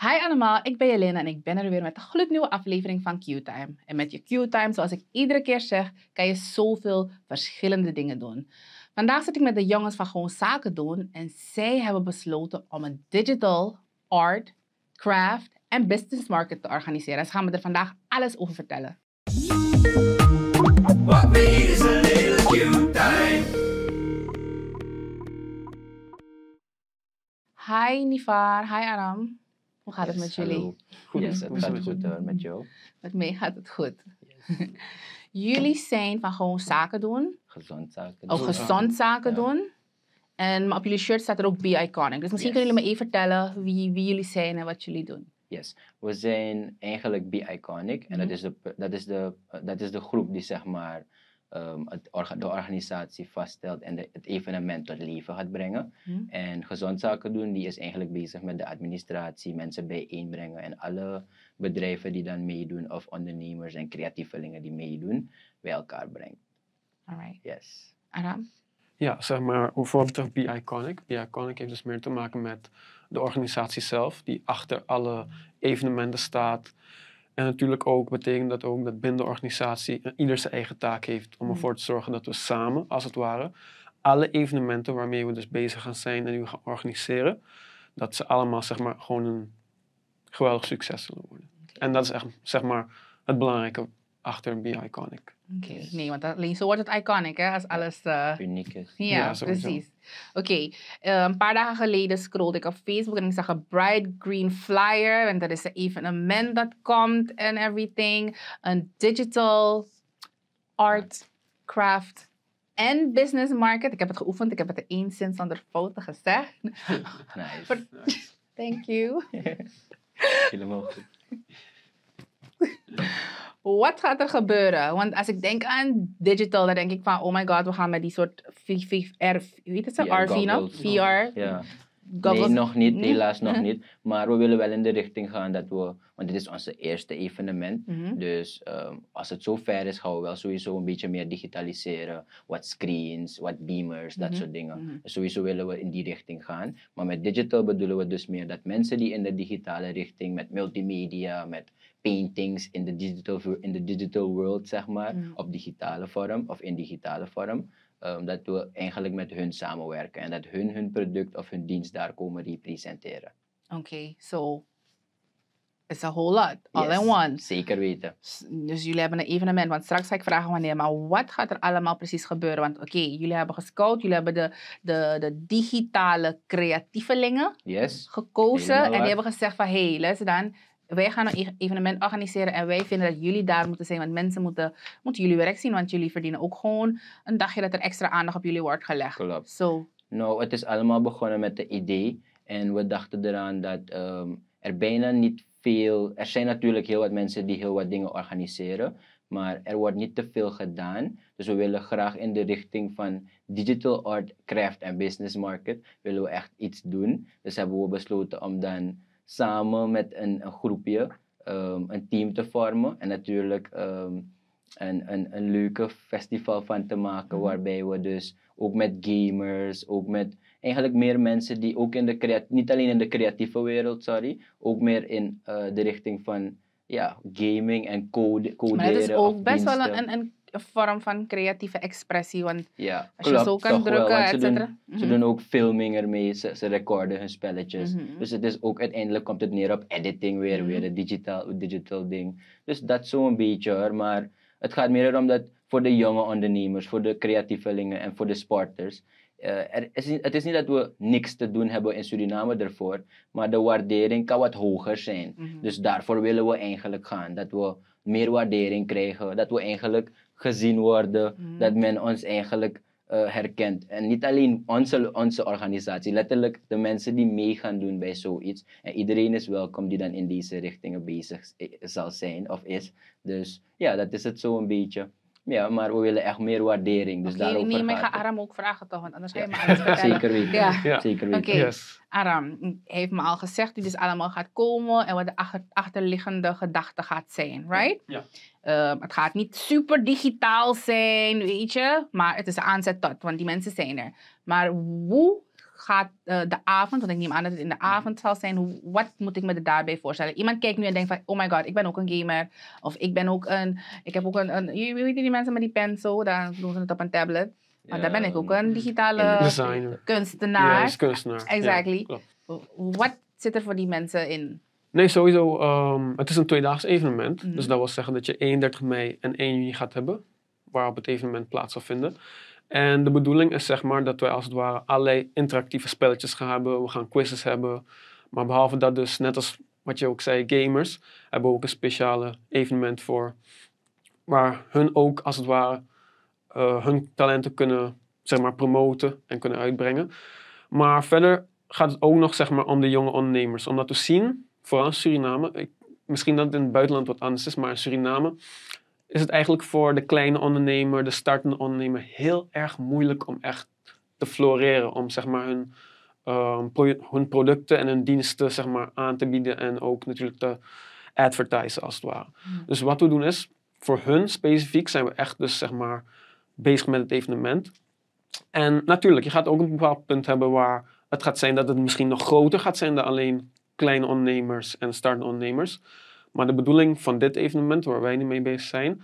Hi allemaal, ik ben Jelena en ik ben er weer met een gloednieuwe aflevering van Q-Time. En met je Q-Time, zoals ik iedere keer zeg, kan je zoveel verschillende dingen doen. Vandaag zit ik met de jongens van Gewoon Zaken Doen en zij hebben besloten om een digital, art, craft en business market te organiseren. Dus gaan me er vandaag alles over vertellen. What is a little Q-Time? Hi Nivar, hi Aram. Hoe gaat het met jullie? Goed, het eh, gaat goed hoor, met jou. Met mij gaat het goed. jullie zijn van gewoon zaken doen. Gezond zaken oh, doen. Of gezond zaken doen. En maar op jullie shirt staat er ook Be Iconic. Dus misschien kunnen jullie me even vertellen wie, wie jullie zijn en wat jullie doen. Yes, we zijn eigenlijk Be Iconic. En dat, mhm. is de, dat, is de, dat is de groep die zeg maar um, het de organisatie vaststelt en het evenement tot leven gaat brengen. Hmm. En Gezond Zaken doen, die is eigenlijk bezig met de administratie, mensen bijeenbrengen en alle bedrijven die dan meedoen of ondernemers en creatievelingen die meedoen, bij elkaar brengt. right. Yes. Aram? Ja, zeg maar, bijvoorbeeld wat betreft Be Iconic. Be Iconic heeft dus meer te maken met de organisatie zelf, die achter alle evenementen staat. En natuurlijk ook betekent dat ook dat binnen de organisatie ieder zijn eigen taak heeft om ervoor te zorgen dat we samen, als het ware, alle evenementen waarmee we dus bezig gaan zijn en die we gaan organiseren, dat ze allemaal zeg maar gewoon een geweldig succes zullen worden. En dat is echt zeg maar het belangrijke achter Be Iconic. Oké, nee, want alleen zo wordt het iconic, hè, als alles... Uh... Uniek is. Ja, precies. Oké, eh, een paar dagen geleden scrollde ik op Facebook en ik zag een Bright Green Flyer. En dat is een evenement dat komt en everything. Een digital art, craft en business market. Ik heb het geoefend, ik heb het eens één zin zonder fouten gezegd. nice. Thank you. Helemaal goed wat gaat er gebeuren? Want als ik denk aan digital, dan denk ik van, oh my god, we gaan met die soort VR, weet het, VR, VR, Nee, nog niet, helaas nog niet. Maar we willen wel in de richting gaan dat we, want dit is onze eerste evenement. Mhm. Dus ehm, als het zo ver is, gaan we wel sowieso een beetje meer digitaliseren. Wat screens, wat beamers, dat mhm. soort dingen. Mhm. Dus sowieso willen we in die richting gaan. Maar met digital bedoelen we dus meer dat mensen die in de digitale richting, met multimedia, met paintings in de digital, in de digital world, zeg maar, op digitale vorm of in digitale vorm Um, dat we eigenlijk met hun samenwerken en dat hun hun product of hun dienst daar komen representeren. Oké, okay, so it's a whole lot, all in one. Zeker weten. Dus jullie hebben een evenement, want straks ga ik vragen wanneer, maar wat gaat er allemaal precies gebeuren? Want oké, jullie hebben gescout, jullie hebben de, de, de digitale creatievelingen yes, gekozen en die hebben gezegd van hé, hey, luister dan, wij gaan een e-, evenement organiseren en wij vinden dat jullie daar moeten zijn. Want mensen moeten, moeten jullie werk zien, want jullie verdienen ook gewoon een dagje dat er extra aandacht op jullie wordt gelegd. Klopt. Nou, het is allemaal begonnen met de idee. En we dachten eraan dat um, er bijna niet veel. Er zijn natuurlijk heel wat mensen die heel wat dingen organiseren. Maar er wordt niet te veel gedaan. Dus we willen graag in de richting van digital art, craft en business market. willen we echt iets doen. Dus hebben we besloten om dan samen met een, een groepje ehm, een team te vormen. En natuurlijk ehm, een, een, een leuke festival van te maken, mhm. waarbij we dus ook met gamers, ook met eigenlijk meer mensen die ook in de niet alleen in de creatieve wereld, sorry, ook meer in eh, de richting van ja, gaming en code, coderen. Maar is ook best wel een, een, een vorm van creatieve expressie. Want als je zo kan drukken, et cetera. ze mhm. doen ook filming ermee, ze, recorden hun spelletjes. Mhm. Dus het is ook uiteindelijk komt het neer op editing weer, weer mhm. een digital, digital ding. Dus dat zo'n beetje maar het gaat meer om dat voor de jonge ondernemers, voor de creatievelingen en voor de sporters. Eh, het is niet dat we niks te doen hebben in Suriname ervoor, maar de waardering kan wat hoger zijn. Dus daarvoor willen we eigenlijk gaan. Dat we meer waardering krijgen. Dat we eigenlijk gezien worden, mhm. dat men ons eigenlijk eh, herkent. En niet alleen onze, onze organisatie, letterlijk de mensen die mee gaan doen bij zoiets. En iedereen is welkom die dan in deze richtingen bezig eh, zal zijn of is. Dus ja, dat is het zo een beetje. Ja, maar we willen echt meer waardering. Dus daarover nee, maar ik ga Aram ook vragen toch, want anders ga je me alles Zeker weten. Ja. Zeker weten. Oké, yes. Aram heeft me al gezegd wie dus allemaal gaat komen en wat de achterliggende gedachte gaat zijn, right? Ja. Ehm, het gaat niet super digitaal zijn, weet je, maar het is een aanzet tot, want die mensen zijn er. Maar hoe gaat eh, de avond, want ik neem aan dat het in de mhm. avond zal zijn, wat moet ik me daarbij voorstellen? Iemand kijkt nu en denkt van, oh my god, ik ben ook een gamer. Of ik ben ook een, ik heb ook een, een je weet die mensen met die pencil, dan doen ze het op een tablet. Maar daar ben ik ook een digitale designer. kunstenaar. Ja, kunstenaar. Exactly. wat zit er voor die mensen in? Nee, sowieso. Ehm, het is een tweedaags evenement. Dus mhm. dat wil zeggen dat je 31 mei en 1 juni gaat hebben. Waarop het evenement plaats zal vinden. En de bedoeling is zeg maar dat wij als het ware allerlei interactieve spelletjes gaan hebben. We gaan quizzes hebben. Maar behalve dat dus, net als wat je ook zei, gamers, hebben we ook een speciale evenement voor. Waar hun ook als het ware eh, hun talenten kunnen zeg maar, promoten en kunnen uitbrengen. Maar verder gaat het ook nog zeg maar, om de jonge ondernemers. Omdat we zien, vooral in Suriname, misschien dat het in het buitenland wat anders is, maar in Suriname is het eigenlijk voor de kleine ondernemer, de startende ondernemer, heel erg moeilijk om echt te floreren. Om zeg maar hun, ehm, hun producten en hun diensten zeg maar, aan te bieden en ook natuurlijk te advertisen als het ware. Hmm. Dus wat we doen is, voor hun specifiek zijn we echt dus zeg maar bezig met het evenement. En natuurlijk, je gaat ook een bepaald punt hebben waar het gaat zijn dat het misschien nog groter gaat zijn dan alleen kleine ondernemers en startende ondernemers. Maar de bedoeling van dit evenement, waar wij nu mee bezig zijn,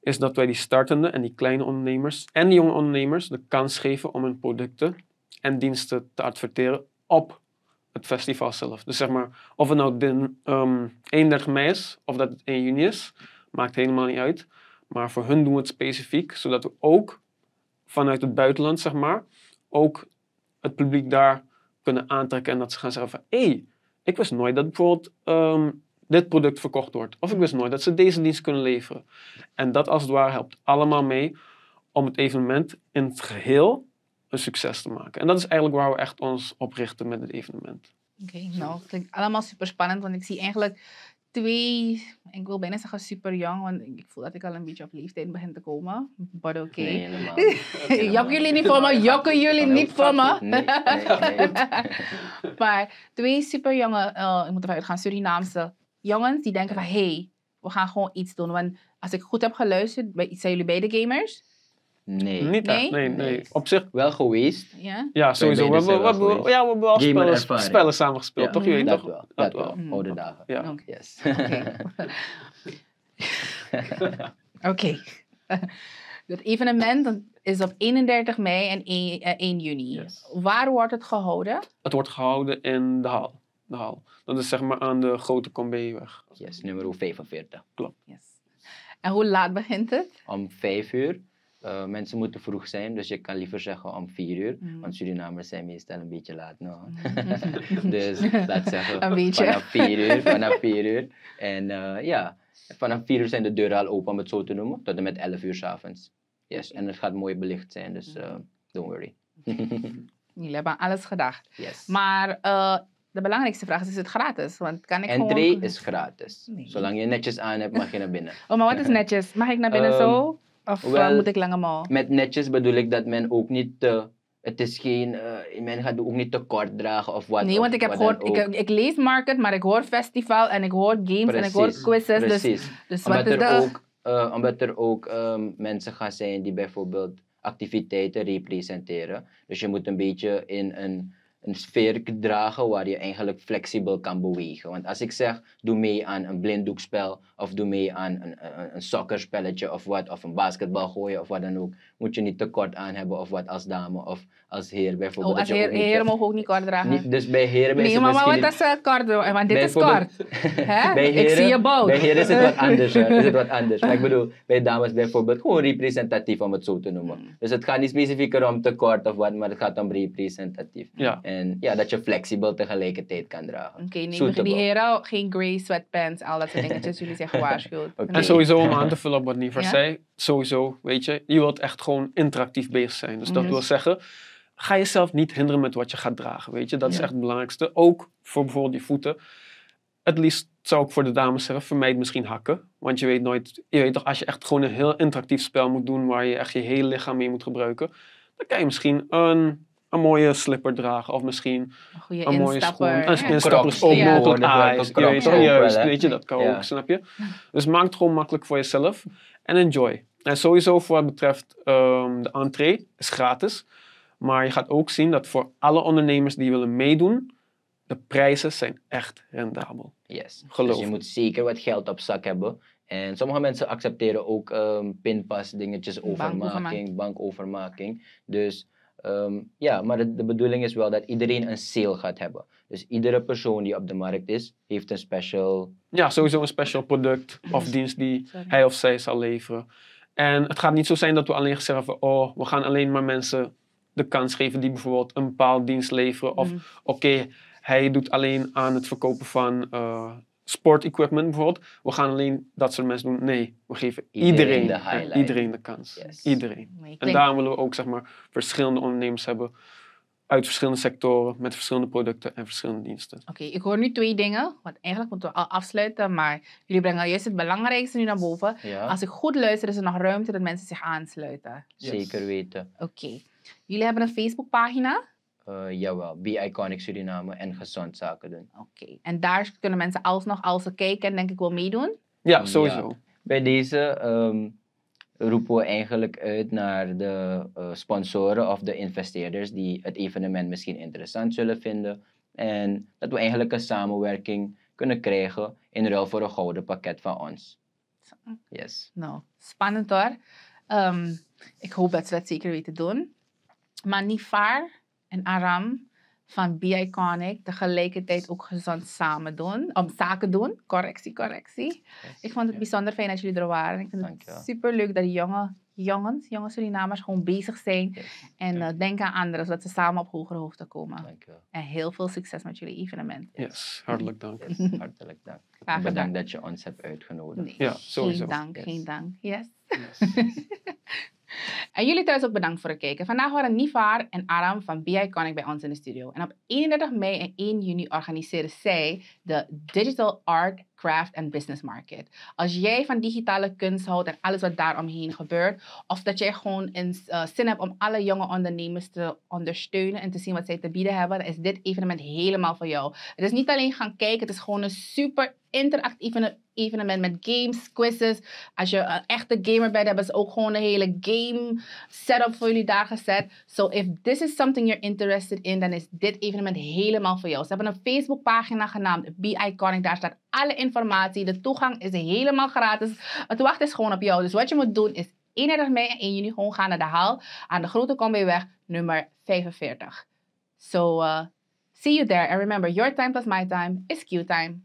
is dat wij die startende en die kleine ondernemers en die jonge ondernemers de kans geven om hun producten en diensten te adverteren op het festival zelf. Dus zeg maar, of het nou 31 ehm, mei is of dat het 1 juni is, maakt helemaal niet uit. Maar voor hun doen we het specifiek, zodat we ook vanuit het buitenland, zeg maar, ook het publiek daar kunnen aantrekken en dat ze gaan zeggen van, hé, hey, ik wist nooit dat bijvoorbeeld ehm, dit product verkocht wordt. Of ik wist nooit dat ze deze dienst kunnen leveren. En dat als het ware helpt allemaal mee om het evenement in het geheel een succes te maken. En dat is eigenlijk waar we echt ons op richten met het evenement. Oké, nou, het klinkt allemaal super spannend, want ik zie eigenlijk twee, ik wil bijna zeggen super jong, want ik voel dat ik al een beetje op leeftijd begin te komen. maar oké. Okay. jullie niet voor me, jokken jullie niet voor me. maar twee super jonge, uh, ik moet ervan uitgaan, Surinaamse jongens die denken van... hey, we gaan gewoon iets doen. Want als ik goed heb geluisterd, zijn jullie beide gamers? Nee. Niet nee? Echt, nee, Op zich... Wel geweest. Ja, ja sowieso. We hebben, ja, we hebben wel spellen, spellen samen gespeeld, toch? jullie mm-hmm. dat Wel. Dat, dat wel. wel. Mm. Oude dagen. Ja. Okay. Yes. Oké. Okay. dat evenement is op 31 mei en 1, eh, juni. Waar wordt het gehouden? Het wordt gehouden in de hal. Nou, Dat is zeg maar aan de grote Kombeeweg. Yes, nummer 45. Klopt. Yes. En hoe laat begint het? Om 5 uur. Uh, mensen moeten vroeg zijn, dus je kan liever zeggen om vier uur. Mm. Want Surinamers zijn meestal een beetje laat. No? Mm. dus laat zeggen vanaf vier uur. Vanaf vier uur. En eh, ja, vanaf vier uur zijn de deuren al open, om het zo te noemen. Tot en met elf uur s'avonds. Yes, en het gaat mooi belicht zijn, dus mm. eh, don't worry. Jullie hebben aan alles gedacht. Yes. Maar de belangrijkste vraag is, is het gratis? Want kan ik Entree is gratis. Zolang je netjes aan hebt, mag je naar binnen. oh, maar wat is netjes? Mag ik naar binnen ehm, zo? Of eh, wel, moet ik lange Met netjes bedoel ik dat men ook niet te... het is geen... Uh, men gaat ook niet te kort dragen of wat. Nee, want ik heb gehoord... Ik, ik, lees market, maar ik hoor festival en ik hoor games en ik hoor quizzes. Dus- precies. Dus, dus omdat wat is er Ook, eh, omdat er ook ehm, mensen gaan zijn die bijvoorbeeld activiteiten representeren. Dus je moet een beetje in een een sfeer dragen waar je eigenlijk flexibel kan bewegen. Want als ik zeg, doe mee aan een blinddoekspel of doe mee aan een, een, een soccerspelletje of wat, of een basketbal gooien of wat dan ook, moet je niet tekort aan hebben of wat als dame of als heer bijvoorbeeld. Oh, als heer, niet, heren ook niet kort dragen. dus bij heren Nee, maar, maar wat is eh, kort? Want dit is kort. bij heren, ik zie je bouw. Bij heren is het wat anders. is het wat anders. Maar ik bedoel, bij dames bijvoorbeeld gewoon representatief om het zo te noemen. Mm. Dus het gaat niet specifiek om tekort of wat, maar het gaat om representatief. Ja. En ja, dat je flexibel tegelijkertijd kan dragen. Oké, okay, nee, die heren, geen grey sweatpants, al dat soort dingetjes. jullie zijn gewaarschuwd. En sowieso om aan te vullen op wat Niva ja? zei. Sowieso, weet je, je wilt echt gewoon interactief bezig zijn. Dus dat mhm. wil zeggen, ga jezelf niet hinderen met wat je gaat dragen, weet je. Dat is echt het belangrijkste. Ook voor bijvoorbeeld je voeten. Het liefst zou ik voor de dames zeggen, vermijd misschien hakken. Want je weet nooit, je weet toch, als je echt gewoon een heel interactief spel moet doen waar je echt je hele lichaam mee moet gebruiken, dan kan je misschien een een mooie slipper dragen. Of misschien een, mooie schoen. Een instapper is ook mogelijk weet Juist, weet je, dat kan ook, snap je? Dus maak het gewoon makkelijk voor jezelf. En enjoy. En sowieso voor wat betreft ehm, de entree is gratis. Maar je gaat ook zien dat voor alle ondernemers die willen meedoen, de prijzen zijn echt rendabel. Yes. Geloof dus je moet zeker wat geld op zak hebben. En sommige mensen accepteren ook ehm, pinpas, dingetjes, overmaking, bankovermaking. bankovermaking. Dus Ehm, ja, maar de, bedoeling is wel dat iedereen een sale gaat hebben. Dus iedere persoon die op de markt is, heeft een special... Ja, sowieso een special product of dienst die hij of zij zal leveren. En het gaat niet zo zijn dat we alleen zeggen van, oh, we gaan alleen maar mensen de kans geven die bijvoorbeeld een bepaald dienst leveren. Of mm. oké, hij doet alleen aan het verkopen van eh, sportequipment bijvoorbeeld. We gaan alleen dat soort mensen doen. Nee, we geven iedereen, iedereen, de, kans. Iedereen. En daarom willen we ook zeg maar, verschillende ondernemers hebben uit verschillende sectoren, met verschillende producten en verschillende diensten. Oké, ik hoor nu twee dingen, want eigenlijk moeten we al afsluiten, maar jullie brengen al juist het belangrijkste nu naar boven. Als ik goed luister, is er nog ruimte dat mensen zich aansluiten. Zeker weten. Oké. Jullie hebben een Facebookpagina? Uh, jawel, Be Iconic Suriname en gezond zaken doen. Oké, en daar kunnen mensen alsnog, als ze kijken, denk ik wel meedoen? Ja, sowieso. Bij deze ehm, roepen we eigenlijk uit naar de eh, sponsoren of de investeerders die het evenement misschien interessant zullen vinden. En dat we eigenlijk een samenwerking kunnen krijgen in ruil voor een gouden pakket van ons. Yes. Nou, spannend hoor. Ehm, ik hoop dat ze dat zeker weten doen. Maar niet vaar en Aram van Be Iconic tegelijkertijd ook gezond samen doen. Om zaken doen. Correctie, correctie. ik vond het bijzonder fijn dat jullie er waren. Ik vind het super leuk dat die jongens, jonge Surinamers gewoon bezig zijn. en eh, denken aan anderen, zodat ze samen op hogere hoogte komen. En heel veel succes met jullie evenement. Yes, hartelijk dank. hartelijk dank. Graag Bedankt dat je ons hebt uitgenodigd. ja, sowieso. Geen dank, geen dank. yes. En jullie thuis ook bedankt voor het kijken. Vandaag waren Nivar en Aram van BI Iconic bij ons in de studio. En op 31 mei en 1 juni organiseren zij de Digital Art craft en business market. Als jij van digitale kunst houdt en alles wat daaromheen gebeurt, of dat jij gewoon in, eh, zin hebt om alle jonge ondernemers te ondersteunen en te zien wat zij te bieden hebben, dan is dit evenement helemaal voor jou. Het is niet alleen gaan kijken, het is gewoon een super interactief evenement met games, quizzes. Als je een echte gamer bent, hebben ze ook gewoon een hele game setup voor jullie daar gezet. So if this is something you're interested in, dan is dit evenement helemaal voor jou. Ze hebben een Facebook pagina genaamd Be Iconic. Daar staat alle informatie informatie. De toegang is helemaal gratis. Het wacht is gewoon op jou. Dus wat je moet doen is 31 mei en 1 juni gewoon gaan naar de haal aan de Grote Combiweg nummer 45. So uh, see you there and remember your time plus my time is Q time.